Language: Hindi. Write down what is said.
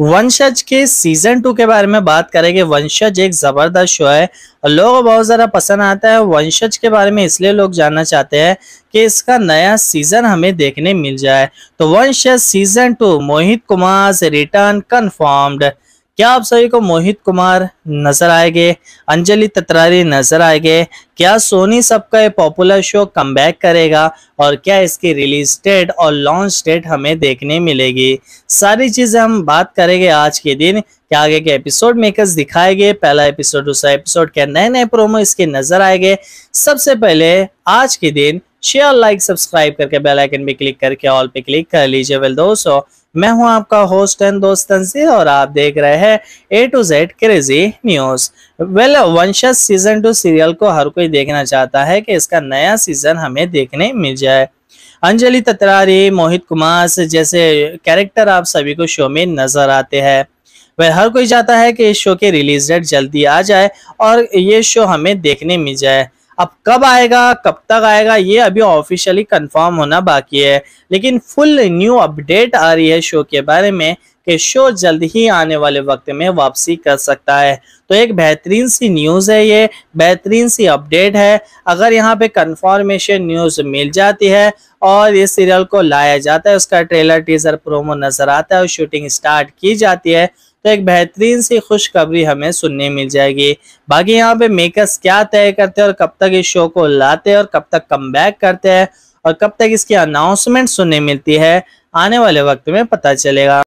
वंशज के सीजन टू के बारे में बात करेंगे वंशज एक जबरदस्त शो है और लोग बहुत ज़्यादा पसंद आता है वंशज के बारे में इसलिए लोग जानना चाहते हैं कि इसका नया सीजन हमें देखने मिल जाए तो वंशज सीजन टू मोहित कुमार से रिटर्न कन्फर्म्ड क्या आप सभी को मोहित कुमार नजर आएंगे अंजलि तत्रारी नजर आएंगे क्या सोनी सबका ये पॉपुलर शो कम करेगा और क्या इसकी रिलीज डेट और लॉन्च डेट हमें देखने मिलेगी सारी चीज़ें हम बात करेंगे आज के दिन कि आगे के एपिसोड मेकर्स दिखाए गए पहला एपिसोड दूसरा एपिसोड के नए नए प्रोमो इसके नजर आएंगे सबसे पहले आज के दिन शेयर लाइक सब्सक्राइब करके बेल आइकन पे क्लिक करके ऑल पे क्लिक कर लीजिए वेल दोस्तों मैं हूं आपका होस्ट एंड दोस्त और आप देख रहे हैं A to Z crazy news well वंशज सीजन टू सीरियल को हर कोई कोई देखना चाहता है कि इसका नया सीजन हमें देखने मिल जाए अंजलि तत्रारी मोहित कुमार जैसे कैरेक्टर आप सभी को शो में नजर आते हैं वह हर कोई चाहता है कि इस शो के रिलीज डेट जल्दी आ जाए और ये शो हमें देखने मिल जाए अब कब आएगा कब तक आएगा ये अभी ऑफिशियली कंफर्म होना बाकी है लेकिन फुल न्यू अपडेट आ रही है शो के बारे में कि शो जल्द ही आने वाले वक्त में वापसी कर सकता है तो एक बेहतरीन सी न्यूज़ है ये बेहतरीन सी अपडेट है अगर यहाँ पे कन्फर्मेशन न्यूज़ मिल जाती है और इस सीरियल को लाया जाता है उसका ट्रेलर टीजर प्रोमो नज़र आता है और शूटिंग स्टार्ट की जाती है तो एक बेहतरीन सी खुशखबरी हमें सुनने मिल जाएगी बाकी यहाँ पे मेकर्स क्या तय करते हैं और कब तक इस शो को लाते हैं और कब तक कम करते हैं और कब तक इसकी अनाउंसमेंट सुनने मिलती है आने वाले वक्त में पता चलेगा